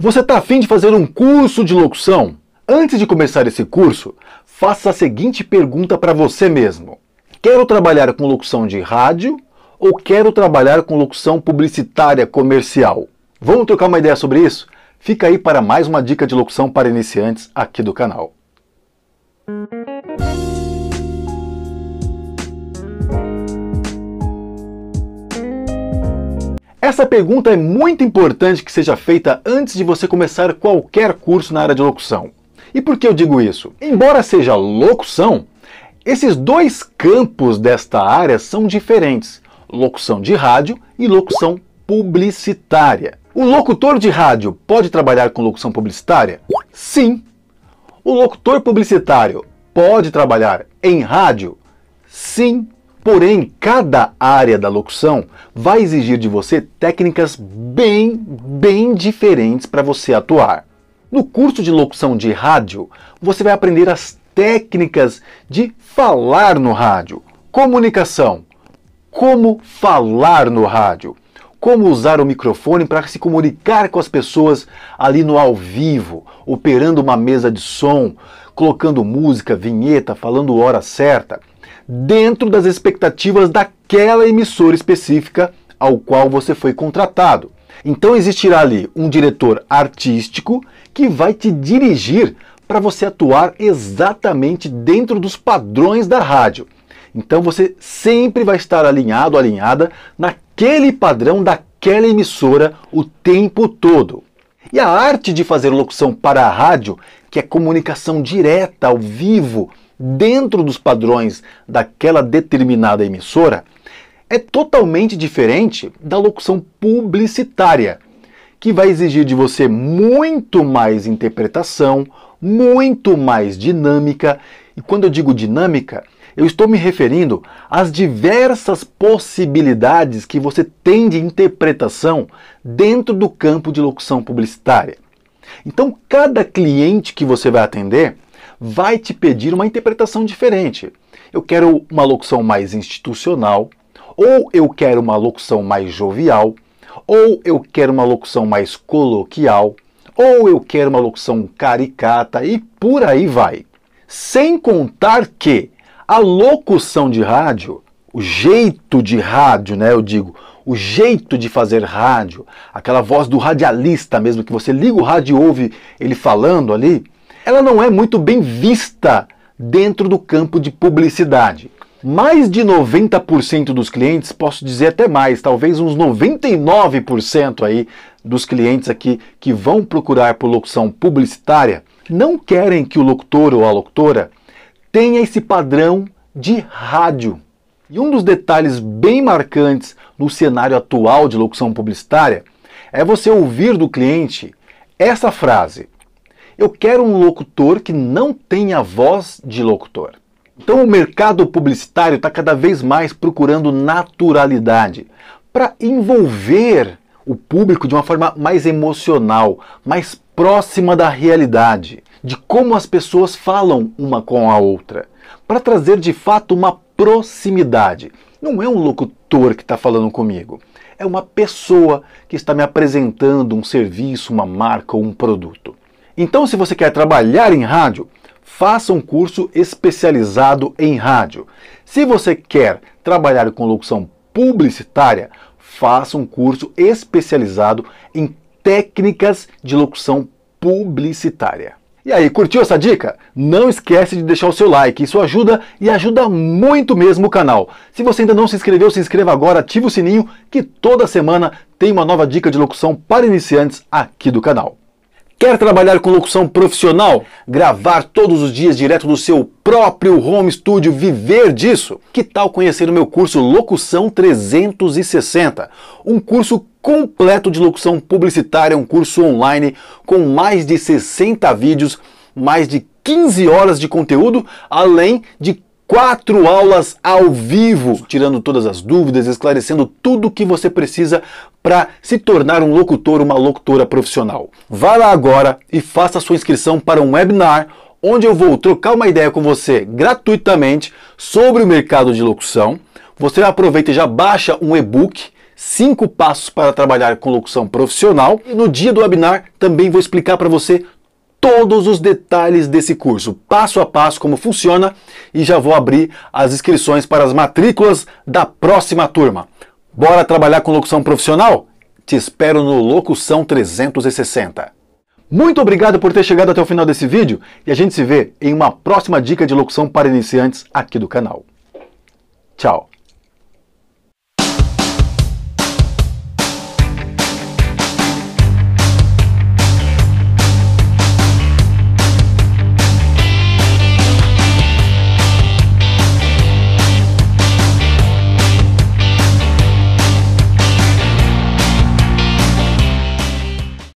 Você está afim de fazer um curso de locução? Antes de começar esse curso, faça a seguinte pergunta para você mesmo: Quero trabalhar com locução de rádio ou quero trabalhar com locução publicitária comercial? Vamos trocar uma ideia sobre isso? Fica aí para mais uma dica de locução para iniciantes aqui do canal. Essa pergunta é muito importante que seja feita antes de você começar qualquer curso na área de locução. E por que eu digo isso? Embora seja locução, esses dois campos desta área são diferentes: locução de rádio e locução publicitária. O locutor de rádio pode trabalhar com locução publicitária? Sim. O locutor publicitário pode trabalhar em rádio? Sim. Porém, cada área da locução vai exigir de você técnicas bem, bem diferentes para você atuar. No curso de locução de rádio, você vai aprender as técnicas de falar no rádio, comunicação, como falar no rádio, como usar o microfone para se comunicar com as pessoas ali no ao vivo, operando uma mesa de som, colocando música, vinheta, falando hora certa dentro das expectativas daquela emissora específica ao qual você foi contratado. Então existirá ali um diretor artístico que vai te dirigir para você atuar exatamente dentro dos padrões da rádio. Então você sempre vai estar alinhado, alinhada naquele padrão daquela emissora o tempo todo. E a arte de fazer locução para a rádio, que é comunicação direta, ao vivo, dentro dos padrões daquela determinada emissora é totalmente diferente da locução publicitária, que vai exigir de você muito mais interpretação, muito mais dinâmica. E quando eu digo dinâmica, eu estou me referindo às diversas possibilidades que você tem de interpretação dentro do campo de locução publicitária. Então, cada cliente que você vai atender vai te pedir uma interpretação diferente. Eu quero uma locução mais institucional, ou eu quero uma locução mais jovial, ou eu quero uma locução mais coloquial, ou eu quero uma locução caricata e por aí vai. Sem contar que a locução de rádio, o jeito de rádio, né, eu digo, o jeito de fazer rádio, aquela voz do radialista mesmo que você liga o rádio e ouve ele falando ali, ela não é muito bem vista dentro do campo de publicidade. Mais de 90% dos clientes, posso dizer até mais, talvez uns 99% aí dos clientes aqui que vão procurar por locução publicitária, não querem que o locutor ou a locutora tenha esse padrão de rádio. E um dos detalhes bem marcantes no cenário atual de locução publicitária é você ouvir do cliente essa frase: eu quero um locutor que não tenha voz de locutor. Então, o mercado publicitário está cada vez mais procurando naturalidade para envolver o público de uma forma mais emocional, mais próxima da realidade, de como as pessoas falam uma com a outra, para trazer de fato uma proximidade. Não é um locutor que está falando comigo, é uma pessoa que está me apresentando um serviço, uma marca ou um produto. Então, se você quer trabalhar em rádio, faça um curso especializado em rádio. Se você quer trabalhar com locução publicitária, faça um curso especializado em técnicas de locução publicitária. E aí, curtiu essa dica? Não esquece de deixar o seu like, isso ajuda e ajuda muito mesmo o canal. Se você ainda não se inscreveu, se inscreva agora, ative o sininho que toda semana tem uma nova dica de locução para iniciantes aqui do canal. Quer trabalhar com locução profissional? Gravar todos os dias direto do seu próprio home studio, viver disso? Que tal conhecer o meu curso Locução 360? Um curso completo de locução publicitária, um curso online com mais de 60 vídeos, mais de 15 horas de conteúdo, além de quatro aulas ao vivo, tirando todas as dúvidas, esclarecendo tudo o que você precisa para se tornar um locutor, uma locutora profissional. Vá lá agora e faça sua inscrição para um webinar onde eu vou trocar uma ideia com você gratuitamente sobre o mercado de locução. Você aproveita e já baixa um e-book 5 passos para trabalhar com locução profissional. E no dia do webinar também vou explicar para você todos os detalhes desse curso, passo a passo como funciona e já vou abrir as inscrições para as matrículas da próxima turma. Bora trabalhar com locução profissional? Te espero no Locução 360. Muito obrigado por ter chegado até o final desse vídeo e a gente se vê em uma próxima dica de locução para iniciantes aqui do canal. Tchau!